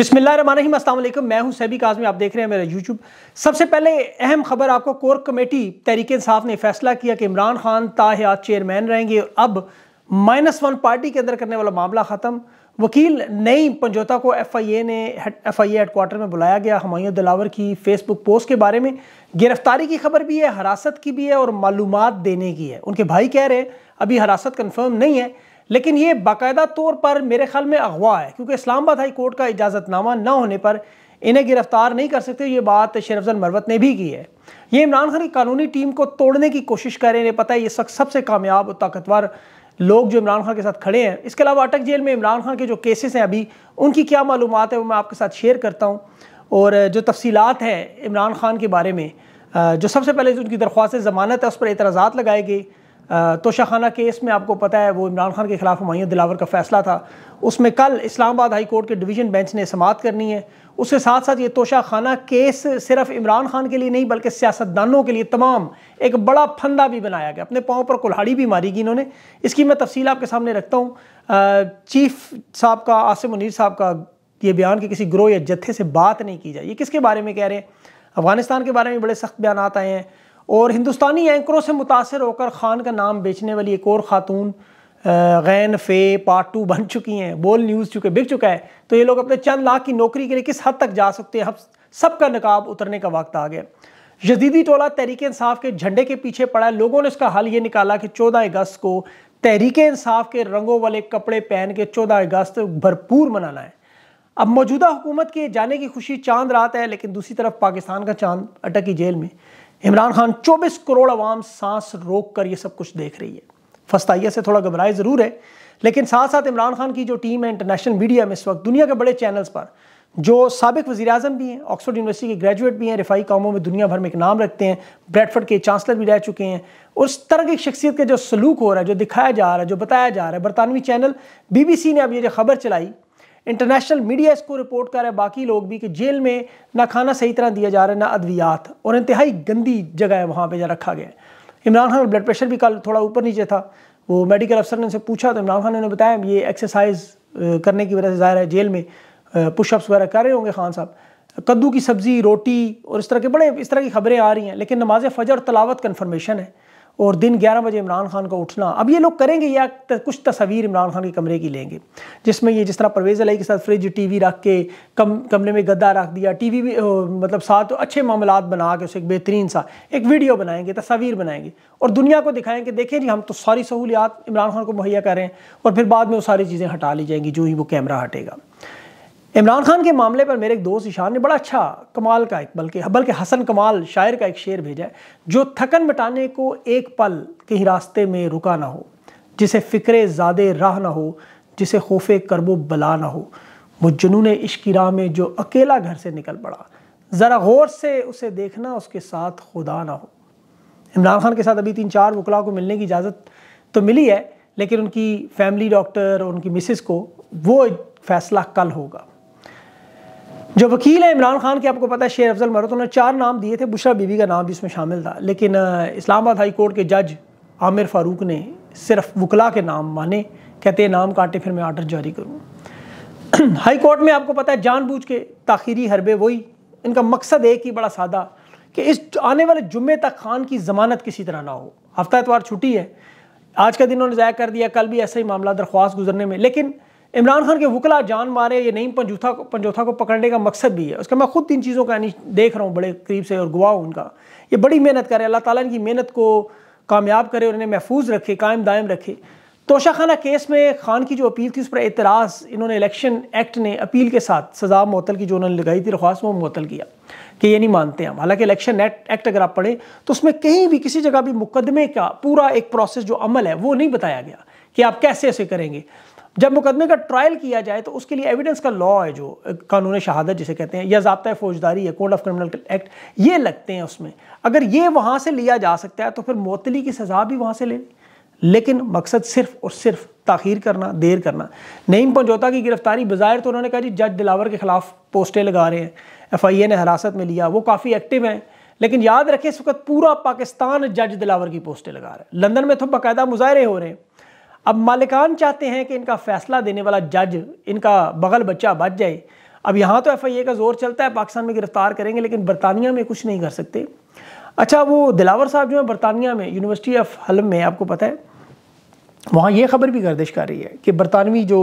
अस्सलाम वालेकुम मैं हूं सैबी काजमी आप देख रहे हैं मेरा यूट्यूब सबसे पहले अहम खबर आपको कोर कमेटी तहरीक इंसाफ ने फैसला किया कि इमरान खान ताहियात चेयरमैन रहेंगे अब माइनस वन पार्टी के अंदर करने वाला मामला ख़त्म वकील नई पंजोता को एफ आई ए ने एफ आई ए हेडकोार्टर में बुलाया गया हमायूं दिलावर की फेसबुक पोस्ट के बारे में गिरफ्तारी की खबर भी है हरासत की भी है और मालूम देने की है उनके भाई कह रहे हैं अभी हरासत कन्फर्म नहीं है लेकिन ये बाकायदा तौर पर मेरे ख्याल में अगवा है क्योंकि इस्लामाबाद हाई कोर्ट का इजाज़तनामा न होने पर इन्हें गिरफ्तार नहीं कर सकते ये बात शेर अफजल मरवत ने भी की है ये इमरान खान की कानूनी टीम को तोड़ने की कोशिश कर रहे हैं पता है ये सख्त सबसे कामयाब और ताकतवर लोग जो इमरान खान के साथ खड़े हैं इसके अलावा अटक जेल में इमरान खान के जो केसेस हैं अभी उनकी क्या मालूम है वो मैं आपके साथ शेयर करता हूँ और जो तफसीत हैं इमरान खान के बारे में जो सबसे पहले जो तो उनकी दरख्वास्त ज़मानत है उस पर एतराज़ा लगाए गए तोशा खाना केस में आपको पता है वो इमरान खान के खिलाफ हमायूं दिलावर का फैसला था उसमें कल इस्लामाबाद हाई कोर्ट के डिवीजन बेंच ने समात करनी है उसके साथ साथ ये तोशा खाना केस सिर्फ इमरान खान के लिए नहीं बल्कि सियासतदानों के लिए तमाम एक बड़ा फंदा भी बनाया गया अपने पाँव पर कुल्हाड़ी भी मारी गई इन्होंने इसकी मैं तफसील आपके सामने रखता हूँ चीफ साहब का आसिम मुनीर साहब का ये बयान कि किसी ग्रोह या जत्थे से बात नहीं की जाए ये किसके बारे में कह रहे हैं अफगानिस्तान के बारे में बड़े सख्त बयान आए हैं और हिंदुस्तानी एंकरों से मुतासर होकर ख़ान का नाम बेचने वाली एक और ख़ातून गैन फे पार्ट टू बन चुकी हैं बोल न्यूज़ चुके बिक चुका है तो ये लोग अपने चंद लाख की नौकरी के लिए किस हद तक जा सकते हैं हम का नकाब उतरने का वक्त आ गया यजीदी टोला तहरीक इंसाफ के झंडे के पीछे पड़ा है लोगों ने इसका हल ये निकाला कि चौदह अगस्त को तहरीक इंसाफ के रंगों वाले कपड़े पहन के चौदह अगस्त भरपूर मनाना है अब मौजूदा हुकूमत के जाने की खुशी चांद रात है लेकिन दूसरी तरफ पाकिस्तान का चांद अटक की जेल में इमरान खान 24 करोड़ आवाम सांस रोक कर ये सब कुछ देख रही है फस्ताइया से थोड़ा घबराए ज़रूर है लेकिन साथ साथ इमरान खान की जो टीम है इंटरनेशनल मीडिया में इस वक्त दुनिया के बड़े चैनल्स पर जो सबक वजी अजम भी हैं ऑक्सफोर्ड यूनिवर्सिटी के ग्रेजुएट भी हैं रिफाई कामों में दुनिया भर में एक नाम रखते हैं ब्रेडफर्ड के चांसलर भी रह चुके हैं उस तरह की शख्सियत का जो सलूक हो रहा है जो दिखाया जा रहा है जो बताया जा रहा है बरतानवी चैनल सी ने अब ये जो खबर चलाई इंटरनेशनल मीडिया इसको रिपोर्ट कर रहा है बाकी लोग भी कि जेल में ना खाना सही तरह दिया जा रहा है ना अद्वियात और इंतहाई गंदी जगह है वहाँ पर रखा गया है इमरान खान का ब्लड प्रेशर भी कल थोड़ा ऊपर नीचे था वो मेडिकल अफसर ने उनसे पूछा तो इमरान खान ने बताया ये एक्सरसाइज करने की वजह से ज़ाहिर है जेल में पुशअप्स वगैरह कर रहे होंगे खान साहब कद्दू की सब्ज़ी रोटी और इस तरह के बड़े इस तरह की खबरें आ रही हैं लेकिन नमाज फ़जर तलावत कन्फर्मेशन है और दिन 11 बजे इमरान खान का उठना अब ये लोग करेंगे या कुछ तस्वीर इमरान खान के कमरे की लेंगे जिसमें ये जिस तरह परवेज़ अलाई के साथ फ्रिज टीवी रख के कम कमरे में गद्दा रख दिया टीवी भी मतलब साथ अच्छे मामला बना के उसे एक बेहतरीन सा एक वीडियो बनाएंगे तस्वीर बनाएंगे और दुनिया को कि देखें जी हम तो सारी सहूलियात इमरान खान को मुहैया करें और फिर बाद में वो सारी चीज़ें हटा ली जाएंगी जो ही वो कैमरा हटेगा इमरान खान के मामले पर मेरे एक दोस्त ईशान ने बड़ा अच्छा कमाल का एक बल्कि बल्कि हसन कमाल शायर का एक शेर भेजा है जो थकन मिटाने को एक पल कहीं रास्ते में रुका ना हो जिसे फ़िक्र ज़्यादे राह ना हो जिसे खोफे करबो बला ना हो वो जुनून इश्की राह में जो अकेला घर से निकल पड़ा ज़रा गौर से उसे देखना उसके साथ खुदा ना हो इमरान खान के साथ अभी तीन चार वकला को मिलने की इजाज़त तो मिली है लेकिन उनकी फैमिली डॉक्टर और उनकी मिसिस को वो फैसला कल होगा जो वकील है इमरान खान के आपको पता है शेर अफजल मरत उन्होंने चार नाम दिए थे बुशरा बीबी का नाम भी इसमें शामिल था लेकिन इस्लामाबाद हाई कोर्ट के जज आमिर फारूक ने सिर्फ वकला के नाम माने कहते नाम काटे फिर मैं आर्डर जारी करूँ हाई कोर्ट में आपको पता है जानबूझ के ताखीरी हरबे वही इनका मकसद एक ही बड़ा सादा कि इस आने वाले जुमे तक खान की ज़मानत किसी तरह ना हो हफ्ता एतवार छुट्टी है आज का दिन उन्होंने ज़ाया कर दिया कल भी ऐसा ही मामला दरख्वास्त गुजरने में लेकिन इमरान खान के वकला जान मारे ये नईम पंजूथा पंजोथा को पकड़ने का मकसद भी है उसका मैं खुद इन चीज़ों का देख रहा हूँ बड़े करीब से और गुआ उनका ये बड़ी मेहनत करे अल्लाह ताला इनकी मेहनत को कामयाब करे और इन्हें महफूज रखे कायम दायम रखे तोशाखाना केस में खान की जो अपील थी उस पर एतराज़ इन्होंने इलेक्शन एक्ट ने अपील के साथ सजा मअतल की जो उन्होंने लगाई थी रखवास वो मअतल किया कि ये नहीं मानते हम हालांकि इलेक्शन एक्ट अगर आप पढ़ें तो उसमें कहीं भी किसी जगह भी मुकदमे का पूरा एक प्रोसेस जो अमल है वो नहीं बताया गया कि आप कैसे ऐसे करेंगे जब मुकदमे का ट्रायल किया जाए तो उसके लिए एविडेंस का लॉ है जो कानून शहादत जिसे कहते हैं या जबता फौजदारी या कोड ऑफ क्रिमिनल एक्ट ये लगते हैं उसमें अगर ये वहाँ से लिया जा सकता है तो फिर मोतली की सज़ा भी वहाँ से ले लेकिन मकसद सिर्फ और सिर्फ तखिर करना देर करना नईम पंजोता की गिरफ्तारी बाज़ाहिर तो उन्होंने कहा जी जज दिलावर के ख़िलाफ़ पोस्टें लगा रहे हैं एफ आई ए ने हिरासत में लिया वो काफ़ी एक्टिव हैं लेकिन याद रखें इस वक्त पूरा पाकिस्तान जज दिलावर की पोस्टें लगा रहा है लंदन में तो बाकायदा मुजाहरे हो रहे हैं अब मालिकान चाहते हैं कि इनका फैसला देने वाला जज इनका बगल बच्चा बच जाए अब यहाँ तो एफआईए का जोर चलता है पाकिस्तान में गिरफ्तार करेंगे लेकिन बरतानिया में कुछ नहीं कर सकते अच्छा वो दिलावर साहब जो है बरतानिया में यूनिवर्सिटी ऑफ हलम में आपको पता है वहाँ ये खबर भी गर्दिश कर रही है कि बरतानवी जो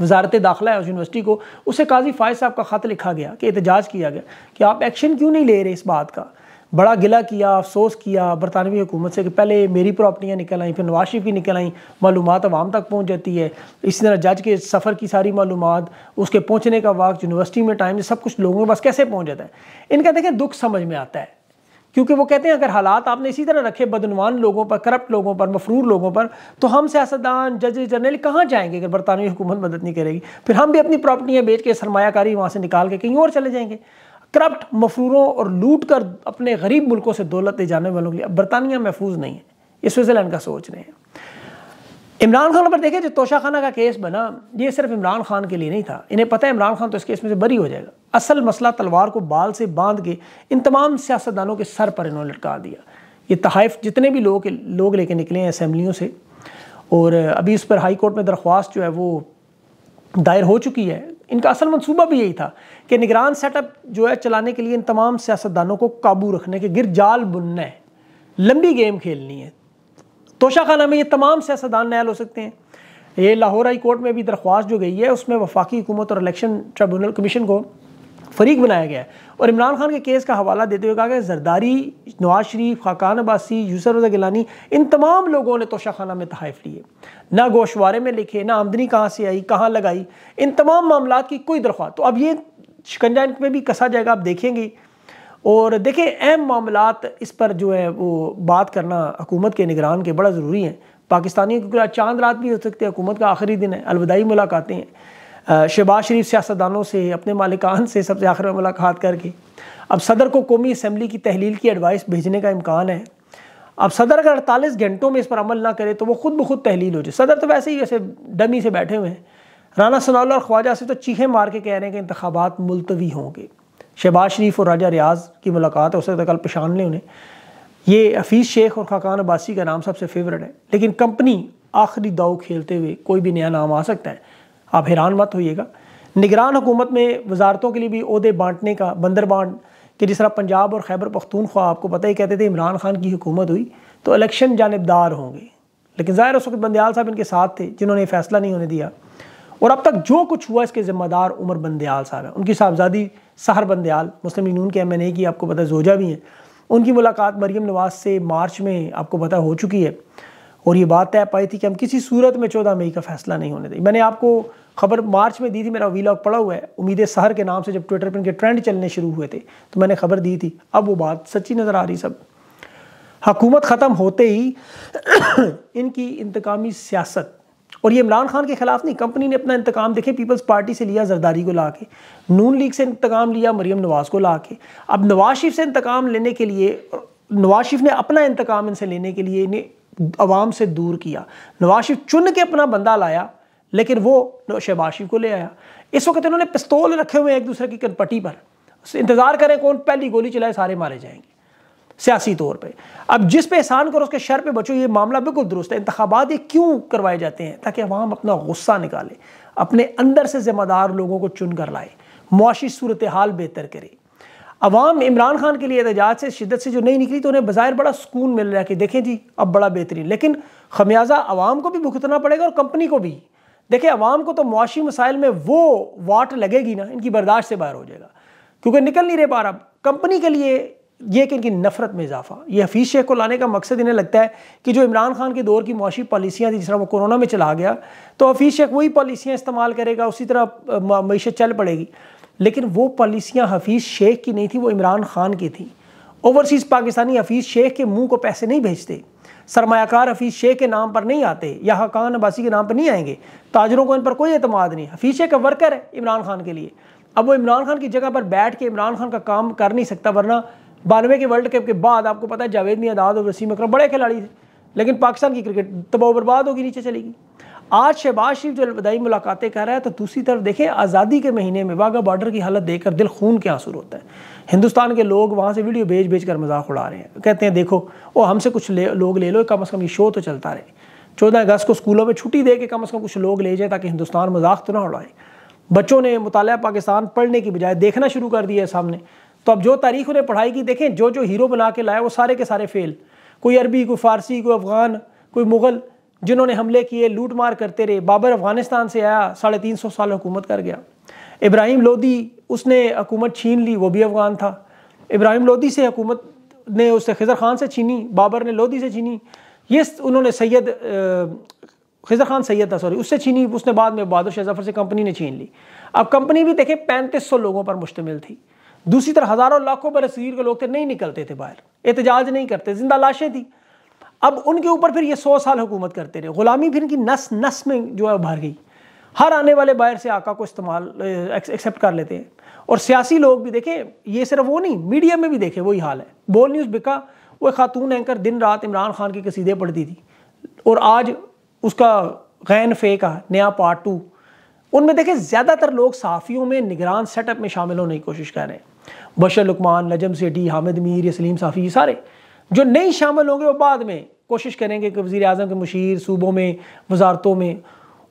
वजारत दाखिला है उस यूनिवर्सिटी को उसे काजी फ़ायज साहब का ख़त लिखा गया कि एहतजाज किया गया कि आप एक्शन क्यों नहीं ले रहे इस बात का बड़ा गिला किया अफसोस किया बरतानवी हुकूमत से कि पहले मेरी प्रॉपर्टियाँ निकल आई फिर नवाज शरीफ की निकल आई मालूम आवाम तक पहुँच जाती है इसी तरह जज के सफ़र की सारी मालूम उसके पहुँचने का वक्त यूनिवर्सिटी में टाइम सब कुछ लोगों के पास कैसे पहुँच जाता है इनका देखें दुख समझ में आता है क्योंकि वो कहते हैं अगर हालात आपने इसी तरह रखे बदनवान लोगों पर करप्ट लोगों पर मफरूर लोगों पर तो हम सियासतदान जज जनरल कहाँ जाएंगे अगर बरतानवी हुकूमत मदद नहीं करेगी फिर हम भी अपनी प्रॉपर्टियाँ बेच के सरमाकारी वहाँ से निकाल के कहीं और चले जाएंगे करप्ट मफरूरों और लूट कर अपने गरीब मुल्कों से दौलत ले जाने वालों के लिए अब बरतानिया महफूज नहीं है ये स्विट्ज़रलैंड का सोच रहे हैं इमरान खान पर देखें जो तोशाखाना का केस बना ये सिर्फ इमरान खान के लिए नहीं था इन्हें पता है इमरान खान तो इस केस में से बरी हो जाएगा असल मसला तलवार को बाल से बांध के इन तमाम सियासतदानों के सर पर इन्होंने लटका दिया ये तहफ़ जितने भी लोग लोग लेके निकले हैं असम्बलियों से और अभी इस पर हाई कोर्ट में दरख्वास्त जो है वो दायर हो चुकी है इनका असल मंसूबा भी यही था कि निगरान सेटअप जो है चलाने के लिए इन तमाम सियासतदानों को काबू रखने के गिर जाल बुनना है लंबी गेम खेलनी है तोशाखाना में ये तमाम सियासतदान नायल हो सकते हैं ये लाहौर हाई कोर्ट में भी दरख्वास्त जो गई है उसमें वफाकी हुकूमत और इलेक्शन ट्रिब्यूनल कमीशन को फरीक बनाया गया है और इमरान खान के केस का हवाला देते हुए कहा गया जरदारी नवाज शरीफ खाकान अब्बासी यूसर रजा गिलानी इन तमाम लोगों ने तोशा खाना में तहफ़ लिए ना गोशवारे में लिखे ना आमदनी कहाँ से आई कहाँ लगाई इन तमाम मामला की कोई दरख्वास्त तो अब ये शिकंजा इन पर भी कसा जाएगा आप देखेंगे और देखें अहम मामला इस पर जो है वो बात करना हुकूमत के निगरान के बड़ा ज़रूरी है पाकिस्तानियों की चांद रात भी हो सकती है हुकूमत का आखिरी दिन है अलविदाई मुलाकातें हैं शहबाज शरीफ सियासतदानों से अपने मालिकान से सबसे आखिर में मुलाकात करके अब सदर को कौमी असम्बली की तहलील की एडवाइस भेजने का इम्कान है अब सदर अगर अड़तालीस घंटों में इस पर अमल ना करे तो वो खुद ब खुद तहलील हो जाए सदर तो वैसे ही ऐसे डमी से बैठे हुए हैं राना सनाउल्ला और ख्वाजा से तो चीखे मार के कह रहे हैं कि इंतबात मुलतवी होंगे शहबाज शरीफ और राजा रियाज की मुलाकात है उससे तो कल पहचान लें उन्हें ये हफीज़ शेख और खाकान अब्बासी का नाम सबसे फेवरेट है लेकिन कंपनी आखिरी दाव खेलते हुए कोई भी नया नाम आ सकता है आप हैरान मत होइएगा निगरान हुकूमत में वजारतों के लिए भी अहदे बांटने का बंदर बांट कि जिस तरह पंजाब और खैबर पख्तूनख्वा आपको पता ही कहते थे इमरान खान की हुकूमत हुई तो इलेक्शन जानबदार होंगे लेकिन ज़ाहिर उस वक्त बंदयाल साहब इनके साथ थे जिन्होंने फैसला नहीं होने दिया और अब तक जो कुछ हुआ इसके ज़िम्मेदार उमर बंदयाल साहब हैं उनकी साहबजादी सहर बंदयाल मुस्लिम यूनियन के एम एन ए की आपको पता जोजा भी हैं उनकी मुलाकात मरियम नवाज से मार्च में आपको पता हो चुकी है और ये बात तय पाई थी कि हम किसी सूरत में चौदह मई का फैसला नहीं होने दें मैंने आपको खबर मार्च में दी थी मेरा वीलॉग पड़ा हुआ है उम्मीद शहर के नाम से जब ट्विटर पर इनके ट्रेंड चलने शुरू हुए थे तो मैंने खबर दी थी अब वो बात सच्ची नज़र आ रही सब हकूमत ख़त्म होते ही इनकी इंतकामी सियासत और ये इमरान खान के खिलाफ नहीं कंपनी ने अपना इंतकाम देखे पीपल्स पार्टी से लिया जरदारी को ला के नून लीग से इंतकाम लिया मरीम नवाज़ को ला के अब नवाज शरीफ से इंतकाम लेने के लिए नवाज शरीफ ने अपना इंतकाम इनसे लेने के लिए इन्हें आवाम से दूर किया नवाज शरीफ चुन के अपना बंदा लाया लेकिन वो शहबाज शरीफ को ले आया इस वक्त इन्होंने पिस्तौल रखे हुए हैं एक दूसरे की कनपट्टी पर इंतज़ार करें कौन पहली गोली चलाए सारे मारे जाएंगे सियासी तौर पे अब जिस पे एहसान करो उसके शर पे बचो ये मामला बिल्कुल दुरुस्त है इंतबात ये क्यों करवाए जाते हैं ताकि अवाम अपना गुस्सा निकाले अपने अंदर से ज़िम्मेदार लोगों को चुन कर लाए मुआशी सूरत हाल बेहतर करे अवाम इमरान खान के लिए एहतजाज से शिदत से जो नहीं निकली तो उन्हें बाज़ार बड़ा सुकून मिल रहा है कि देखें जी अब बड़ा बेहतरीन लेकिन खमियाजा आवाम को भी भुगतना पड़ेगा और कंपनी को भी देखिए अवाम को तो मुआशी मसाइल में वो वाट लगेगी ना इनकी बर्दाश्त से बाहर हो जाएगा क्योंकि निकल नहीं रहे पा रहा कंपनी के लिए ये कि इनकी नफरत में इजाफा ये हफीज़ शेख को लाने का मकसद इन्हें लगता है कि जो इमरान खान के दौर की मुआशी पॉलिसियाँ थी जिस तरह वो कोरोना में चला गया तो हफीज़ शेख वही पॉलिसियाँ इस्तेमाल करेगा उसी तरह मीशत चल पड़ेगी लेकिन वो पॉलिसियाँ हफीज़ शेख की नहीं थी वो इमरान खान की थी ओवरसीज़ पाकिस्तानी हफीज़ शेख के मुंह को पैसे नहीं भेजते सरमाकार हफीज़ शेख के नाम पर नहीं आते या हकान अब्बासी के नाम पर नहीं आएंगे ताजरों को इन पर कोई अतमाद नहीं हफीज़ शेख का वर्कर है इमरान खान के लिए अब वो इमरान खान की जगह पर बैठ के इमरान खान का काम कर नहीं सकता वरना बानवे के वर्ल्ड कप के बाद आपको पता है जावेद मियादाद और वसीम अकरम बड़े खिलाड़ी थे लेकिन पाकिस्तान की क्रिकेट तबाह बर्बाद होगी नीचे चलेगी आज शहबाज शरीफ जो अलविदाई मुलाकातें कर रहा है तो दूसरी तरफ देखें आज़ादी के महीने में वाघा बॉर्डर की हालत देखकर दिल खून के आंसू होता है हिंदुस्तान के लोग वहाँ से वीडियो भेज भेज कर मजाक उड़ा रहे हैं कहते हैं देखो ओ हमसे कुछ ले, लोग ले लो कम अज़ कम ये शो तो चलता रहे चौदह अगस्त को स्कूलों में छुट्टी दे के कम अज़ कम कुछ लोग ले जाए ताकि हिंदुस्तान मजाक तो ना उड़ाए बच्चों ने मुताल पाकिस्तान पढ़ने की बजाय देखना शुरू कर दिया है सामने तो अब जो तारीख उन्हें पढ़ाई की देखें जो जो हीरो बना के लाए वो सारे के सारे फेल कोई अरबी कोई फ़ारसी कोई अफ़गान कोई मुग़ल जिन्होंने हमले किए लूट मार करते रहे बाबर अफगानिस्तान से आया साढ़े तीन सौ साल हुकूमत कर गया इब्राहिम लोदी उसने हकूमत छीन ली वो भी अफगान था इब्राहिम लोदी से हुकूमत ने उससे खजर खान से छीनी बाबर ने लोदी से छीनी ये उन्होंने सैयद खजर खान सैयद था सॉरी उससे छीनी उसने बाद में बहादुर शाह जफर से कंपनी ने छीन ली अब कंपनी भी देखें पैंतीस सौ लोगों पर मुश्तमिल थी दूसरी तरफ हज़ारों लाखों बरसीर के लोग थे नहीं निकलते थे बाहर एहतजाज नहीं करते जिंदा लाशें थी अब उनके ऊपर फिर ये सौ साल हुकूमत करते रहे ग़ुलामी फिर इनकी नस नस में जो है भर गई हर आने वाले बाहर से आका को इस्तेमाल एक्सेप्ट कर लेते हैं और सियासी लोग भी देखें ये सिर्फ वो नहीं मीडिया में भी देखें वही हाल है बोल न्यूज़ बिका वो खातून एंकर दिन रात इमरान खान की कसीदे पढ़ती थी और आज उसका गैन फेका नया पार्ट टू उनमें देखें ज़्यादातर लोग साफियों में निगरान सेटअप में शामिल होने की कोशिश कर रहे हैं बशर लकमान नजम सेठी हामिद मीर सलीम साफ़ी ये सारे जो नहीं शामिल होंगे वो बाद में कोशिश करेंगे कि वज़ी अजम के मुशीर सूबों में वजारतों में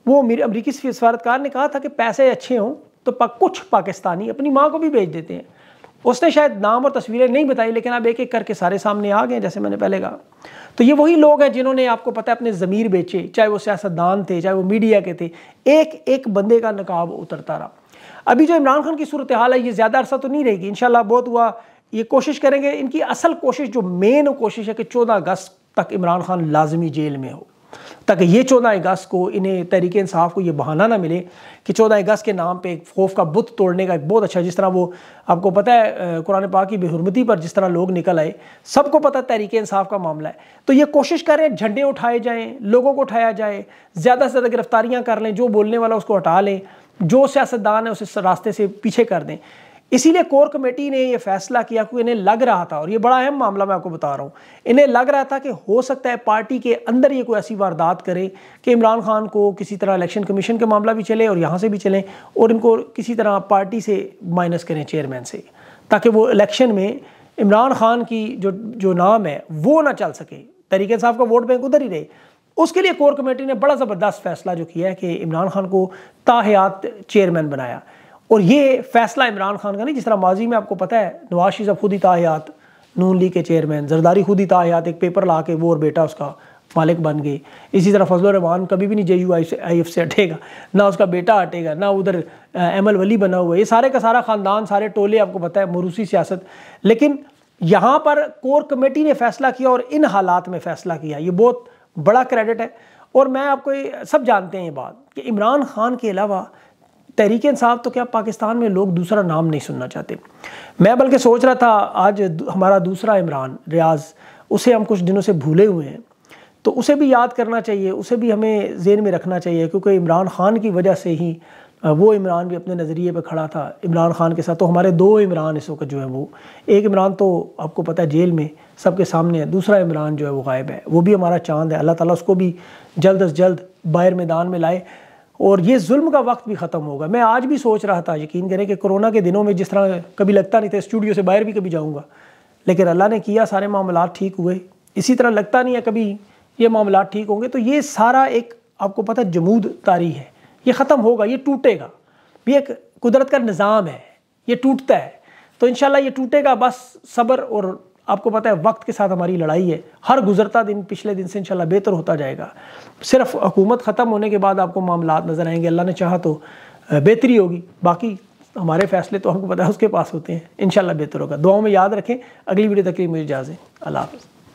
वो मेरे अमरीकी सफारतकार ने कहा था कि पैसे अच्छे हों तो पा, कुछ पाकिस्तानी अपनी माँ को भी भेज देते हैं उसने शायद नाम और तस्वीरें नहीं बताई लेकिन आप एक एक करके सारे सामने आ गए जैसे मैंने पहले कहा तो ये वही लोग हैं जिन्होंने आपको पता है अपने ज़मीर बेचे चाहे वो सियासतदान थे चाहे वो मीडिया के थे एक एक बंदे का नकाब उतरता रहा अभी जो इमरान खान की सूरत हाल है ये ज़्यादा अरसा तो नहीं रहेगी इन बहुत हुआ ये कोशिश करेंगे इनकी असल कोशिश जो मेन कोशिश है कि चौदह अगस्त तक इमरान खान लाजमी जेल में हो ताकि ये चौदह अगस्त को इन्हें तहरीक इंसाफ को ये बहाना ना मिले कि चौदह अगस्त के नाम पे एक खौफ का बुत तोड़ने का एक बहुत अच्छा जिस तरह वो आपको पता है कुरान पाक की बेहरमती पर जिस तरह लोग निकल आए सबको पता तहरीक इंसाफ का मामला है तो ये कोशिश करें झंडे उठाए जाएँ लोगों को उठाया जाए ज़्यादा से ज़्यादा गिरफ्तारियाँ कर लें जो बोलने वाला उसको हटा लें जो सियासतदान है उसे रास्ते से पीछे कर दें इसीलिए कोर कमेटी ने यह फैसला किया कि इन्हें लग रहा था और ये बड़ा अहम मामला मैं आपको बता रहा हूँ इन्हें लग रहा था कि हो सकता है पार्टी के अंदर ये कोई ऐसी वारदात करे कि इमरान खान को किसी तरह इलेक्शन कमीशन का मामला भी चले और यहाँ से भी चलें और इनको किसी तरह पार्टी से माइनस करें चेयरमैन से ताकि वो इलेक्शन में इमरान खान की जो जो नाम है वो ना चल सके तरीके साहब का वोट बैंक उधर ही रहे उसके लिए कोर कमेटी ने बड़ा ज़बरदस्त फैसला जो किया है कि इमरान खान को ताहयात चेयरमैन बनाया और ये फैसला इमरान खान का नहीं जिस तरह माजी में आपको पता है नवाज शीज़ खुद ही ताहयात नून लीग के चेयरमैन जरदारी खुद ही ताहयात एक पेपर ला के वो और बेटा उसका मालिक बन गए इसी तरह फजल रहमान कभी भी नहीं जे यू आई से आई एफ से हटेगा ना उसका बेटा हटेगा ना उधर एमल वली बना हुआ ये सारे का सारा ख़ानदान सारे टोले आपको पता है मरूसी सियासत लेकिन यहाँ पर कोर कमेटी ने फैसला किया और इन हालात में फैसला किया ये बहुत बड़ा क्रेडिट है और मैं आपको सब जानते हैं ये बात कि इमरान खान के अलावा तहरीक इंसाफ तो क्या पाकिस्तान में लोग दूसरा नाम नहीं सुनना चाहते मैं बल्कि सोच रहा था आज हमारा दूसरा इमरान रियाज उसे हम कुछ दिनों से भूले हुए हैं तो उसे भी याद करना चाहिए उसे भी हमें जेन में रखना चाहिए क्योंकि इमरान खान की वजह से ही वो इमरान भी अपने नज़रिए पर खड़ा था इमरान खान के साथ तो हमारे दो इमरान इस वक्त जो है वो एक इमरान तो आपको पता है जेल में सबके सामने है दूसरा इमरान जो है वो गायब है वो भी हमारा चांद है अल्लाह ताला उसको भी जल्द अज जल्द बाहर मैदान में लाए और ये जुल्म का वक्त भी ख़त्म होगा मैं आज भी सोच रहा था यकीन करें कि कोरोना के दिनों में जिस तरह कभी लगता नहीं था स्टूडियो से बाहर भी कभी जाऊँगा लेकिन अल्लाह ने किया सारे मामला ठीक हुए इसी तरह लगता नहीं है कभी ये मामला ठीक होंगे तो ये सारा एक आपको पता जमूद तारी है ये ख़त्म होगा ये टूटेगा ये एक कुदरत का निज़ाम है ये टूटता है तो इन ये टूटेगा बस सब्र और आपको पता है वक्त के साथ हमारी लड़ाई है हर गुजरता दिन पिछले दिन से इंशाल्लाह बेहतर होता जाएगा सिर्फ हुकूमत ख़त्म होने के बाद आपको मामला नज़र आएंगे अल्लाह ने चाहा तो बेहतरी होगी बाकी हमारे फैसले तो हमको पता है उसके पास होते हैं इन बेहतर होगा दुआओं में याद रखें अगली वीडियो तक के लिए मुझे इजाज़ें अल्लाह हाफ़